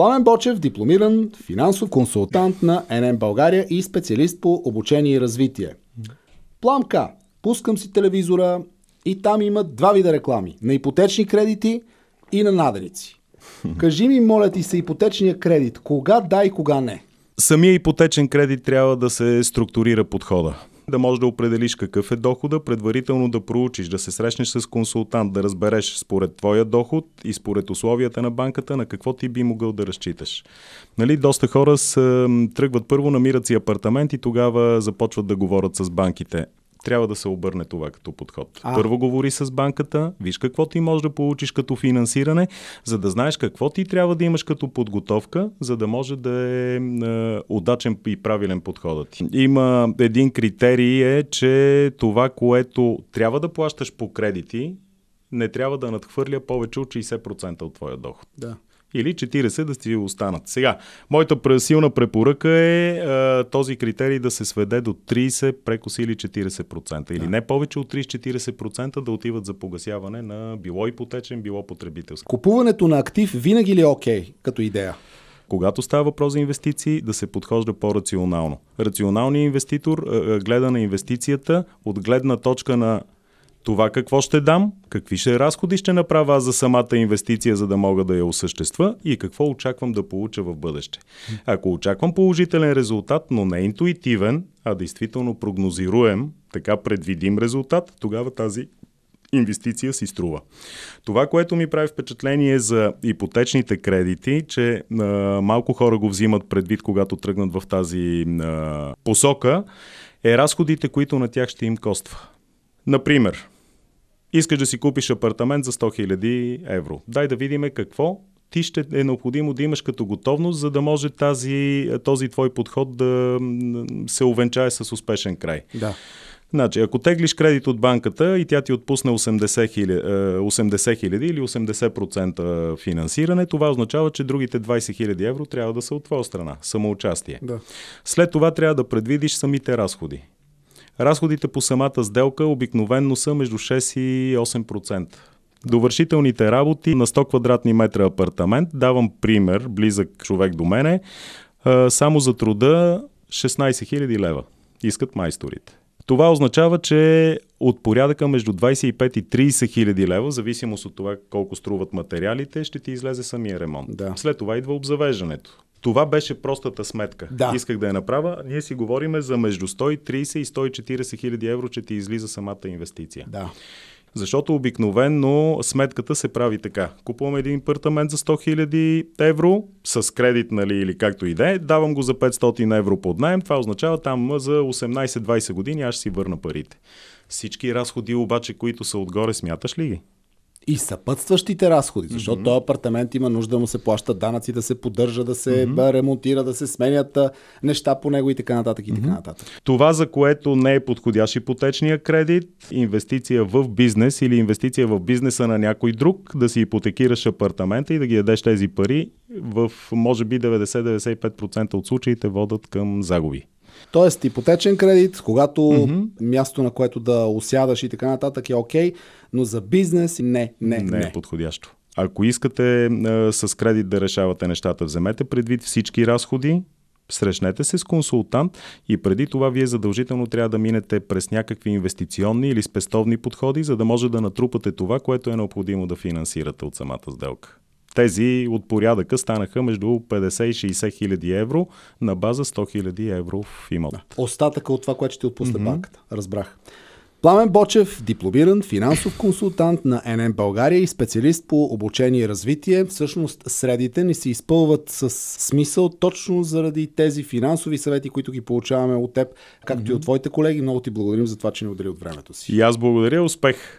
Пламен Бочев, дипломиран финансов консултант на НН България и специалист по обучение и развитие. Пламка, пускам си телевизора и там има два вида реклами. На ипотечни кредити и на наденици. Кажи ми, моля ти, се ипотечния кредит. Кога да и кога не? Самия ипотечен кредит трябва да се структурира подхода да можеш да определиш какъв е дохода, предварително да проучиш, да се срещнеш с консултант, да разбереш според твоя доход и според условията на банката на какво ти би могъл да разчиташ. Нали, доста хора с, тръгват първо, намират си апартамент и тогава започват да говорят с банките трябва да се обърне това като подход. А. Първо говори с банката, виж какво ти можеш да получиш като финансиране, за да знаеш какво ти трябва да имаш като подготовка, за да може да е, е удачен и правилен подходът ти. Има един критерий е, че това, което трябва да плащаш по кредити, не трябва да надхвърля повече от 60% от твоя доход. Да или 40 да си останат. Сега, моята силна препоръка е а, този критерий да се сведе до 30 прекоси или 40%. Или не повече от 30-40% да отиват за погасяване на било ипотечен, било потребителски. Купуването на актив винаги ли е окей okay, като идея? когато става въпрос за инвестиции, да се подхожда по-рационално. Рационалният инвеститор гледа на инвестицията от гледна точка на това какво ще дам, какви ще разходи ще направя за самата инвестиция, за да мога да я осъществя и какво очаквам да получа в бъдеще. Ако очаквам положителен резултат, но не интуитивен, а действително прогнозируем, така предвидим резултат, тогава тази инвестиция си струва. Това, което ми прави впечатление за ипотечните кредити, че а, малко хора го взимат предвид, когато тръгнат в тази а, посока, е разходите, които на тях ще им коства. Например, искаш да си купиш апартамент за 100 000 евро. Дай да видим какво ти ще е необходимо да имаш като готовност, за да може тази, този твой подход да се увенчае с успешен край. Да. Значи, ако теглиш кредит от банката и тя ти отпусне 80 000 80 хиляди или 80% финансиране, това означава, че другите 20 хиляди евро трябва да са от твоя страна, самоучастие. Да. След това трябва да предвидиш самите разходи. Разходите по самата сделка обикновенно са между 6 и 8%. Довършителните работи на 100 квадратни метра апартамент, давам пример, близък човек до мене, само за труда 16 000 лева искат майсторите. Това означава, че от порядъка между 25 и 30 хиляди лева, в зависимост от това колко струват материалите, ще ти излезе самия ремонт. Да. След това идва обзавеждането. Това беше простата сметка. Да. Исках да я направя. Ние си говориме за между 130 и 140 хиляди евро, че ти излиза самата инвестиция. Да. Защото обикновено сметката се прави така. Купувам един апартамент за 100 хиляди евро с кредит, нали, или както и да е, давам го за 500 евро под найем. Това означава там за 18-20 години аз ще си върна парите. Всички разходи обаче, които са отгоре, смяташ ли ги? И съпътстващите разходи, защото mm-hmm. този апартамент има нужда да му се плащат данъци, да се поддържа, да се mm-hmm. ремонтира, да се сменят неща по него и така нататък и mm-hmm. така нататък. Това, за което не е подходящ ипотечния кредит, инвестиция в бизнес или инвестиция в бизнеса на някой друг, да си ипотекираш апартамента и да ги дадеш тези пари, в може би 90-95% от случаите водат към загуби. Тоест, ипотечен кредит, когато mm-hmm. място на което да осядаш и така нататък е окей, okay, но за бизнес не, не, не. Е не е подходящо. Ако искате а, с кредит да решавате нещата, вземете предвид всички разходи, срещнете се с консултант и преди това вие задължително трябва да минете през някакви инвестиционни или спестовни подходи, за да може да натрупате това, което е необходимо да финансирате от самата сделка. Тези от порядъка станаха между 50 и 60 хиляди евро на база 100 хиляди евро в имот. Остатъка от това, което ще отпусне mm-hmm. банката. Разбрах. Пламен Бочев, дипломиран финансов консултант на НМ България и специалист по обучение и развитие. Всъщност средите ни се изпълват с смисъл точно заради тези финансови съвети, които ги получаваме от теб, както mm-hmm. и от твоите колеги. Много ти благодарим за това, че ни отдели от времето си. И аз благодаря. Успех!